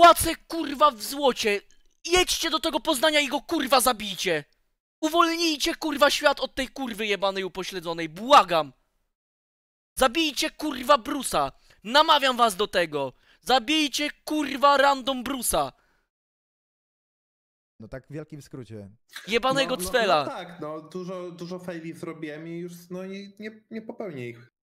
płacę kurwa w złocie. Jedźcie do tego Poznania i go kurwa zabijcie. Uwolnijcie kurwa świat od tej kurwy jebanej upośledzonej. Błagam. Zabijcie kurwa Brusa. Namawiam was do tego. Zabijcie kurwa random Brusa. No tak w wielkim skrócie. Jebanego no, no, cwela. No, tak, no dużo, dużo faili zrobiłem i już no, nie, nie popełnię ich.